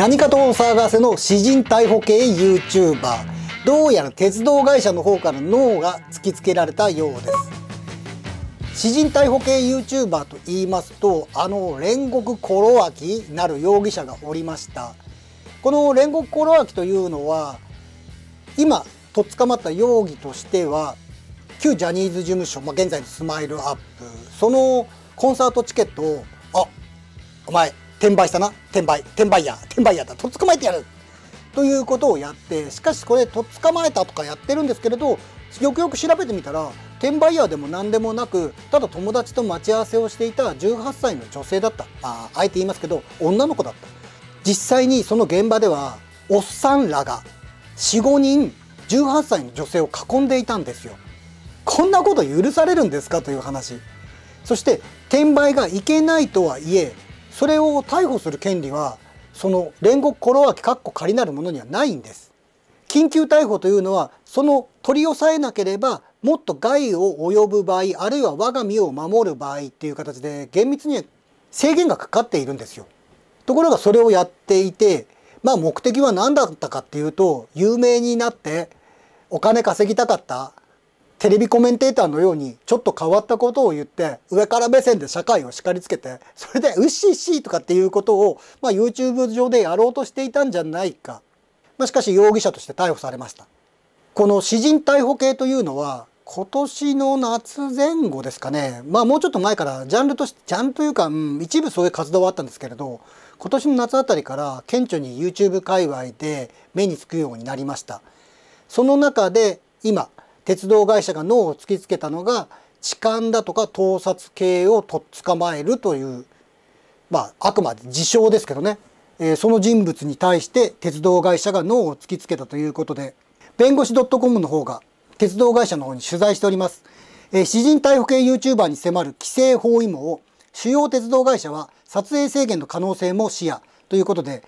何かとお騒がせの詩人逮捕系 YouTuber どうやら鉄道会社の方から脳が突きつけられたようです詩人逮捕系 YouTuber と言いますとあの煉獄コロアキなる容疑者がおりましたこの煉獄コロアキというのは今とっ捕まった容疑としては旧ジャニーズ事務所、まあ、現在のスマイルアップそのコンサートチケットを「あお前転売したな転売転売や転売やだとっ捕まえてやるということをやってしかしこれとっ捕まえたとかやってるんですけれどよくよく調べてみたら転売ヤーでも何でもなくただ友達と待ち合わせをしていた18歳の女性だったああえて言いますけど女の子だった実際にその現場ではおっさんらが45人18歳の女性を囲んでいたんですよこんなこと許されるんですかという話そして転売がいけないとはいえそれを逮捕する権利はその煉獄コロワキかっこ仮なるものにはないんです緊急逮捕というのはその取り押さえなければもっと害を及ぶ場合あるいは我が身を守る場合っていう形で厳密には制限がかかっているんですよところがそれをやっていてまあ目的は何だったかっていうと有名になってお金稼ぎたかったテレビコメンテーターのようにちょっと変わったことを言って上から目線で社会を叱りつけてそれでうっしーしーとかっていうことを、まあ、YouTube 上でやろうとしていたんじゃないか、まあ、しかし容疑者として逮捕されましたこの詩人逮捕系というのは今年の夏前後ですかねまあもうちょっと前からジャンルとしてジャンルというか、うん、一部そういう活動はあったんですけれど今年の夏あたりから顕著に YouTube 界隈で目につくようになりましたその中で今鉄道会社が脳を突きつけたのが痴漢だとか盗撮系をとっ捕まえるというまああくまで自称ですけどね、えー、その人物に対して鉄道会社が脳を突きつけたということで弁護士 .com の方が鉄道会社の方に取材しております、えー、詩人逮捕系 YouTuber に迫る規制包囲網を主要鉄道会社は撮影制限の可能性も視野ということで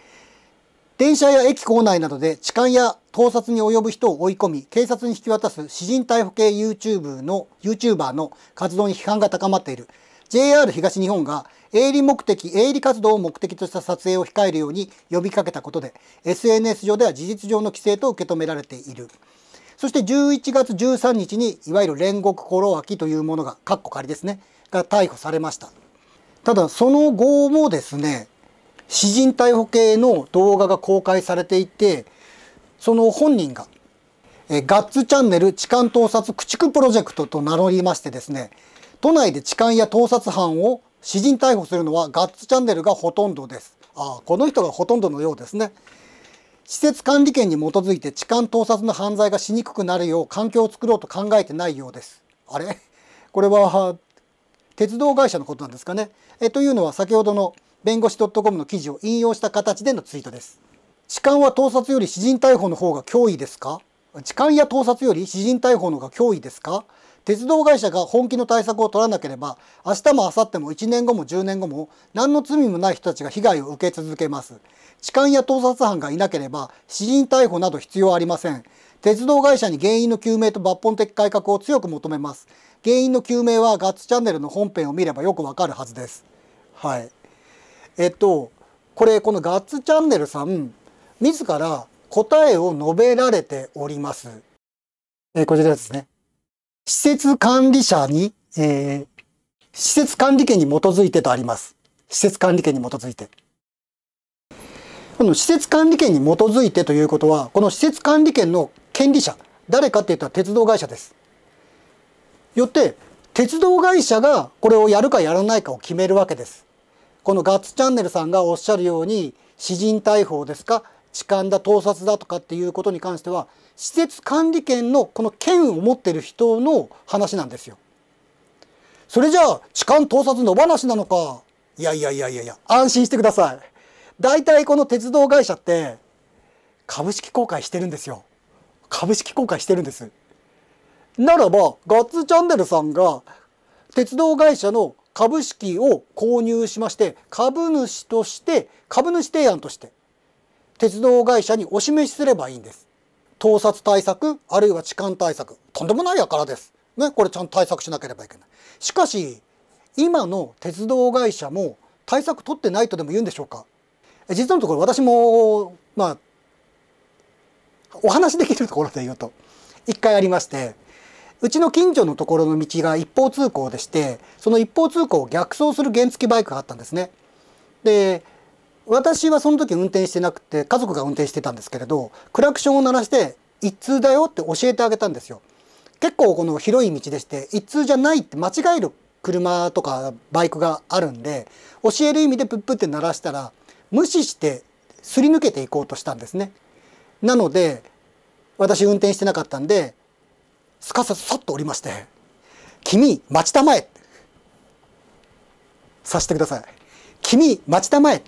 電車や駅構内などで痴漢や盗撮に及ぶ人を追い込み、警察に引き渡す私人逮捕系 YouTube の、YouTuber の活動に批判が高まっている。JR 東日本が営利目的、営利活動を目的とした撮影を控えるように呼びかけたことで、SNS 上では事実上の規制と受け止められている。そして11月13日に、いわゆる煉獄コロアキというものが、かっこ仮ですね、が逮捕されました。ただ、その後もですね、詩人逮捕系の動画が公開されていてその本人がえガッツチャンネル痴漢盗撮駆逐プロジェクトと名乗りましてですね都内で痴漢や盗撮犯を私人逮捕するのはガッツチャンネルがほとんどですあこの人がほとんどのようですね施設管理権に基づいて痴漢盗撮の犯罪がしにくくなるよう環境を作ろうと考えてないようですあれ これは鉄道会社のことなんですかねえというのは先ほどの弁護士 .com の記事を引用した形でのツイートです。痴漢は盗撮より私人逮捕の方が脅威ですか痴漢や盗撮より私人逮捕の方が脅威ですか鉄道会社が本気の対策を取らなければ明日も明後日も1年後も10年後も何の罪もない人たちが被害を受け続けます痴漢や盗撮犯がいなければ私人逮捕など必要ありません鉄道会社に原因の究明と抜本的改革を強く求めます原因の究明はガッツチャンネルの本編を見ればよくわかるはずですはいえっとこれこのガッツチャンネルさん自ら答えを述べられております。えー、こちらですね。施設管理者に、えー、施設管理権に基づいてとあります。施設管理権に基づいて。この施設管理権に基づいてということは、この施設管理権の権利者、誰かってっうと鉄道会社です。よって、鉄道会社がこれをやるかやらないかを決めるわけです。このガッツチャンネルさんがおっしゃるように私人逮捕ですか痴漢だ盗撮だとかっていうことに関しては施設管理権のこの権を持ってる人の話なんですよ。それじゃあ痴漢盗撮の話なのかいやいやいやいやいや安心してください。大体この鉄道会社って株式公開してるんですよ。株式公開してるんです。ならばガッツチャンネルさんが鉄道会社の株式を購入しまして株主として株主提案として鉄道会社にお示しすればいいんです盗撮対策あるいは痴漢対策とんでもないやからですねこれちゃんと対策しなければいけないしかし今の鉄道会社も対策取ってないとでも言うんでしょうか実のところ私もまあお話できるところで言うと一回ありましてうちの近所のところの道が一方通行でして、その一方通行を逆走する原付バイクがあったんですね。で、私はその時運転してなくて、家族が運転してたんですけれど、クラクションを鳴らして、一通だよって教えてあげたんですよ。結構この広い道でして、一通じゃないって間違える車とかバイクがあるんで、教える意味でプップって鳴らしたら、無視してすり抜けていこうとしたんですね。なので、私運転してなかったんで、すかさずさっとおりまして「君待ちたまえ」さしてください「君待ちたまえ」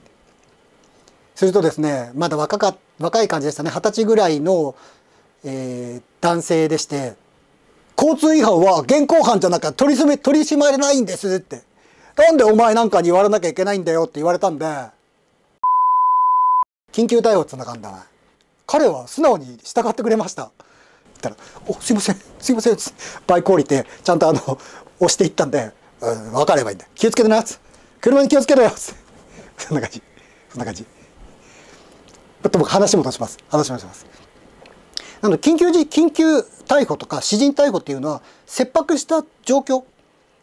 するとですねまだ若か若い感じでしたね二十歳ぐらいの、えー、男性でして「交通違反は現行犯じゃなきゃ取りすめ取り締まれないんです」って「なんでお前なんかに言われなきゃいけないんだよ」って言われたんで緊急逮捕つながんだ彼は素直に従ってくれました。ったら「おすいませんすいません」バイク降りてちゃんとあの押していったんで「うん、分かればいいんだ気をつけてな」っつ車に気をつけろよ」っつそんな感じそんな感じ。と僕話戻します話戻します。なので緊急時緊急逮捕とか私人逮捕っていうのは切迫した状況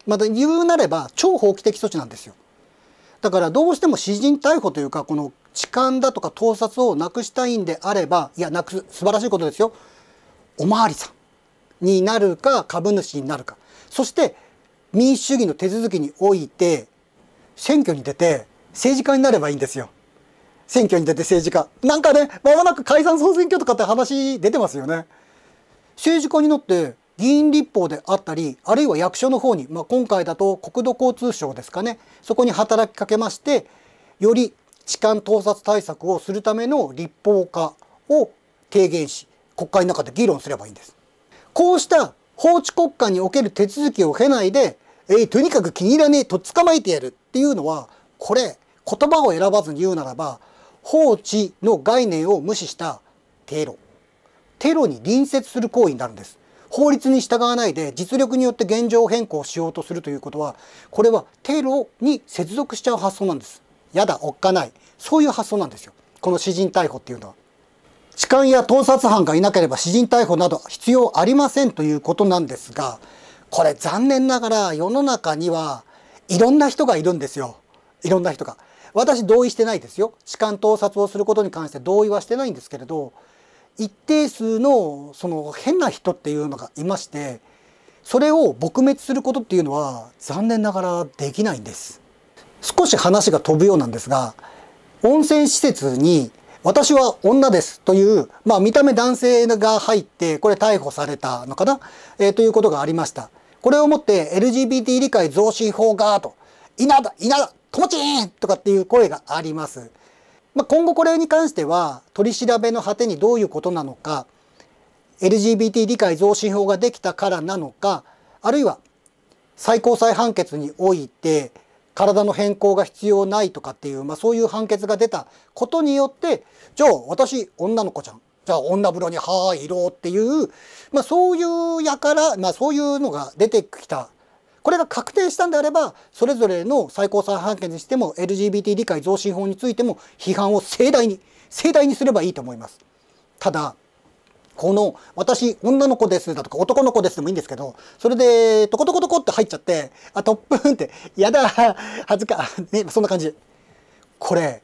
また言うなれば超法規的措置なんですよ。だからどうしても私人逮捕というかこの痴漢だとか盗撮をなくしたいんであればいやなくす素晴らしいことですよおまわりさんになるか株主になるかそして民主主義の手続きにおいて選挙に出て政治家になればいいんですよ。選挙に出て政治家。なんかね、まもなく解散総選挙とかって話出てますよね。政治家になって議員立法であったり、あるいは役所の方に、まあ、今回だと国土交通省ですかね、そこに働きかけまして、より痴漢盗撮対策をするための立法化を提言し、国会の中で議論すればいいんです。こうした法治国家における手続きを経ないで、えー、とにかく気に入らねえと捕まえてやるっていうのは、これ、言葉を選ばずに言うならば、法治の概念を無視したテロ。テロに隣接する行為になるんです。法律に従わないで実力によって現状変更しようとするということは、これはテロに接続しちゃう発想なんです。やだ、おっかない。そういう発想なんですよ。この詩人逮捕っていうのは。痴漢や盗撮犯がいなければ私人逮捕など必要ありませんということなんですがこれ残念ながら世の中にはいろんな人がいるんですよいろんな人が。私同意してないですよ痴漢盗撮をすることに関して同意はしてないんですけれど一定数のその変な人っていうのがいましてそれを撲滅することっていうのは残念ながらできないんです少し話が飛ぶようなんですが温泉施設に私は女ですという、まあ、見た目男性が入って、これ逮捕されたのかな、えー、ということがありました。これをもって LGBT 理解増進法が、と、稲田、稲田、ともちーんとかっていう声があります。まあ、今後これに関しては、取り調べの果てにどういうことなのか、LGBT 理解増進法ができたからなのか、あるいは最高裁判決において、体の変更が必要ないとかっていう、まあ、そういう判決が出たことによってじゃあ私女の子ちゃんじゃあ女風呂には入ろうっていう、まあ、そういうやから、まあ、そういうのが出てきたこれが確定したんであればそれぞれの最高裁判決にしても LGBT 理解増進法についても批判を盛大に盛大にすればいいと思います。ただこの、私、女の子ですだとか、男の子ですでもいいんですけど、それで、トコトコトコって入っちゃって、あ、トップンって、やだ、恥ずか、ね、そんな感じ。これ、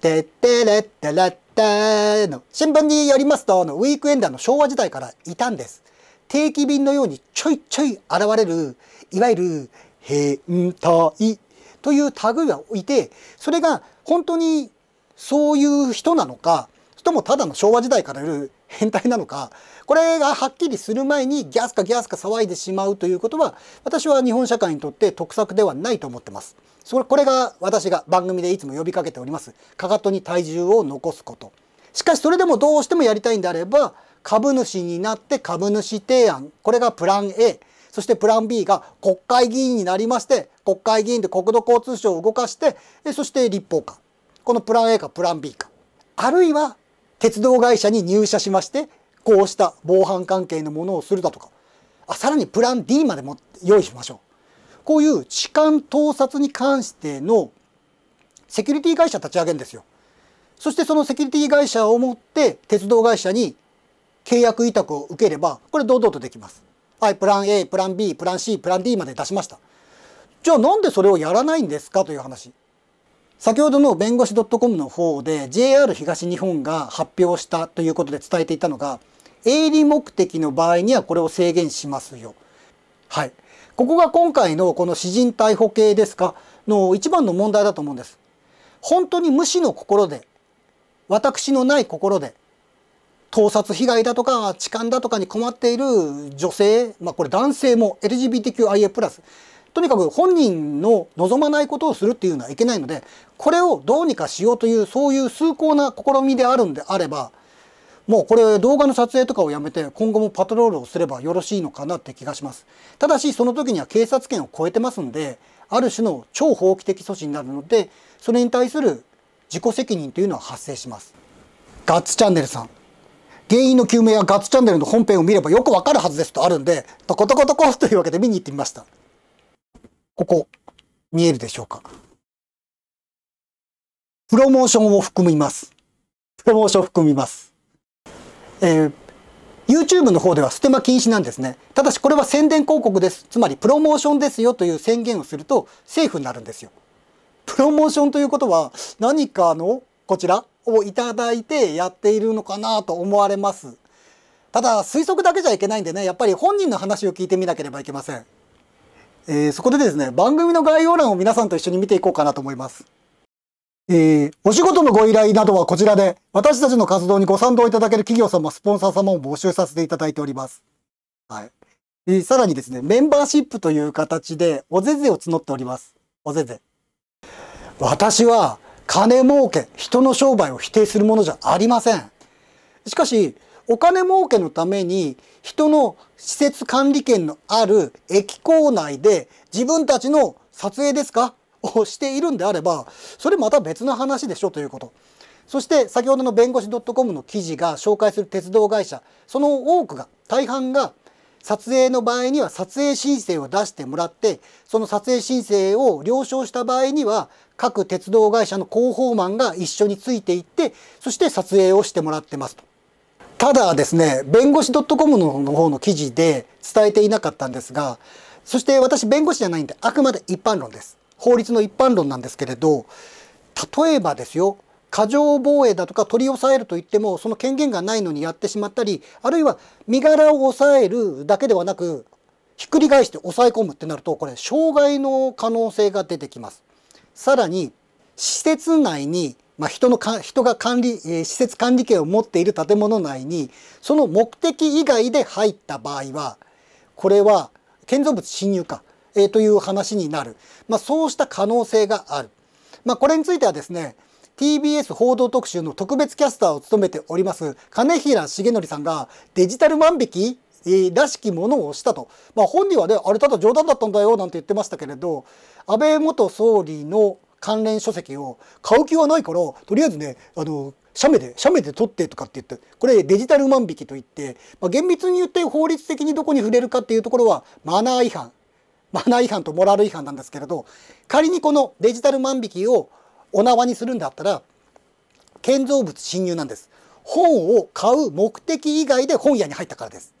てってれってらっての、新聞によりますと、あのウィークエンダーの昭和時代からいたんです。定期便のようにちょいちょい現れる、いわゆる、変態という類がいて、それが本当にそういう人なのか、ともただの昭和時代からいる変態なのかこれがはっきりする前にギャスかギャスか騒いでしまうということは私は日本社会にとって得策ではないと思ってます。それこれが私が番組でいつも呼びかけておりますかかとに体重を残すことしかしそれでもどうしてもやりたいんであれば株主になって株主提案これがプラン A そしてプラン B が国会議員になりまして国会議員で国土交通省を動かしてそして立法化このプラン A かプラン B かあるいは鉄道会社に入社しまして、こうした防犯関係のものをするだとか、あさらにプラン D までも用意しましょう。こういう痴漢盗撮に関してのセキュリティ会社立ち上げるんですよ。そしてそのセキュリティ会社を持って鉄道会社に契約委託を受ければ、これ堂々とできます。はい、プラン A、プラン B、プラン C、プラン D まで出しました。じゃあなんでそれをやらないんですかという話。先ほどの弁護士 .com の方で JR 東日本が発表したということで伝えていたのが営利目的の場合にはこれを制限しますよ。はい。ここが今回のこの詩人逮捕系ですかの一番の問題だと思うんです。本当に無視の心で、私のない心で、盗撮被害だとか痴漢だとかに困っている女性、まあこれ男性も LGBTQIA+、とにかく本人の望まないことをするっていうのはいけないのでこれをどうにかしようというそういう崇高な試みであるんであればもうこれ動画の撮影とかをやめて今後もパトロールをすればよろしいのかなって気がしますただしその時には警察権を超えてますんである種の超法規的措置になるのでそれに対する自己責任というのは発生しますガッツチャンネルさん原因の究明はガッツチャンネルの本編を見ればよくわかるはずですとあるんでトコトコトコというわけで見に行ってみましたここ、見えるでしょうか。プロモーションを含みます。プロモーションを含みます。えー、YouTube の方ではステマ禁止なんですね。ただしこれは宣伝広告です。つまりプロモーションですよという宣言をすると政府になるんですよ。プロモーションということは何かのこちらをいただいてやっているのかなと思われます。ただ推測だけじゃいけないんでね、やっぱり本人の話を聞いてみなければいけません。えー、そこでですね、番組の概要欄を皆さんと一緒に見ていこうかなと思います。えー、お仕事のご依頼などはこちらで、私たちの活動にご賛同いただける企業様、スポンサー様を募集させていただいております。はい。えー、さらにですね、メンバーシップという形で、おぜぜを募っております。おぜぜ。私は、金儲け、人の商売を否定するものじゃありません。しかし、お金儲けのために人の施設管理権のある駅構内で自分たちの撮影ですかをしているんであればそれまた別の話でしょということ。そして先ほどの弁護士 .com の記事が紹介する鉄道会社その多くが大半が撮影の場合には撮影申請を出してもらってその撮影申請を了承した場合には各鉄道会社の広報マンが一緒についていってそして撮影をしてもらってますと。ただですね弁護士 .com の方の記事で伝えていなかったんですがそして私弁護士じゃないんであくまで一般論です法律の一般論なんですけれど例えばですよ過剰防衛だとか取り押さえると言ってもその権限がないのにやってしまったりあるいは身柄を抑えるだけではなくひっくり返して抑え込むってなるとこれ障害の可能性が出てきますさらに施設内にまあ、人のか人が管理、えー、施設管理権を持っている建物内にその目的以外で入った場合はこれは建造物侵入か、えー、という話になる、まあ、そうした可能性がある、まあ、これについてはですね TBS 報道特集の特別キャスターを務めております金平重則さんがデジタル万引きえらしきものをしたと、まあ、本人はねあれただ冗談だったんだよなんて言ってましたけれど安倍元総理の関連書籍を買う気はないから、とりあえずね、あの、写メで、写メで撮ってとかって言って、これデジタル万引きといって、まあ、厳密に言って法律的にどこに触れるかっていうところはマナー違反、マナー違反とモラル違反なんですけれど、仮にこのデジタル万引きをお縄にするんだったら、建造物侵入なんです。本を買う目的以外で本屋に入ったからです。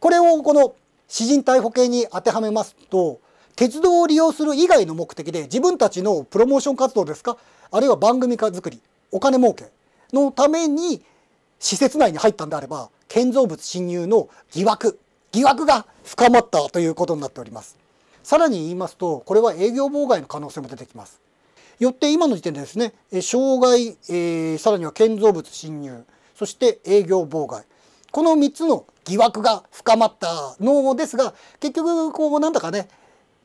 これをこの私人逮捕刑に当てはめますと、鉄道を利用する以外の目的で自分たちのプロモーション活動ですかあるいは番組化作りお金儲けのために施設内に入ったんであれば建造物侵入の疑惑疑惑が深まったということになっておりますさらに言いますとこれは営業妨害の可能性も出てきますよって今の時点でですね障害、えー、さらには建造物侵入そして営業妨害この3つの疑惑が深まったのですが結局こうなんだかね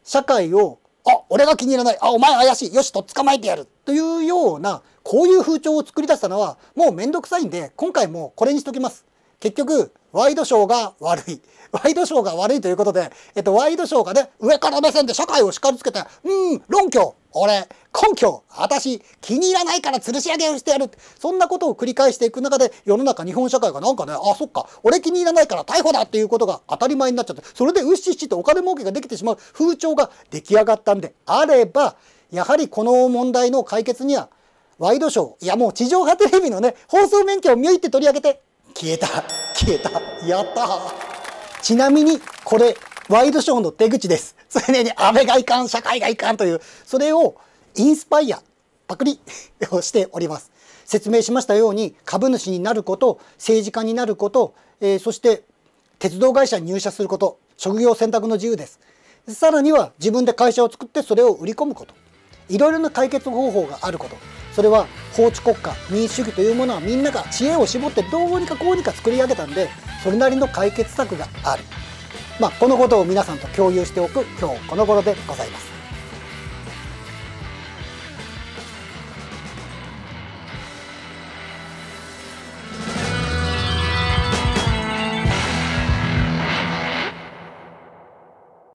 社会をあ俺が気に入らないあお前怪しいよしと捕まえてやるというようなこういう風潮を作り出したのはもう面倒くさいんで今回もこれにしときます。結局、ワイドショーが悪い。ワイドショーが悪いということで、えっと、ワイドショーがね、上から目線で社会を叱りつけて、うん、論拠、俺、根拠、私、気に入らないから吊るし上げをしてやる。そんなことを繰り返していく中で、世の中、日本社会がなんかね、あ、そっか、俺気に入らないから逮捕だっていうことが当たり前になっちゃって、それでうっしっしとお金儲けができてしまう風潮が出来上がったんであれば、やはりこの問題の解決には、ワイドショー、いやもう地上波テレビのね、放送免許を見いって取り上げて、消えた消えたやったちなみにこれワイドショーの出口です常に安倍がいかん社会がいかんというそれをインスパイアパクリ をしております説明しましたように株主になること政治家になること、えー、そして鉄道会社に入社すること職業選択の自由ですさらには自分で会社を作ってそれを売り込むこといろいろな解決方法があることそれは法治国家民主主義というものはみんなが知恵を絞ってどうにかこうにか作り上げたんでそれなりの解決策がある、まあ、このことを皆さんと共有しておく今日この頃でございます。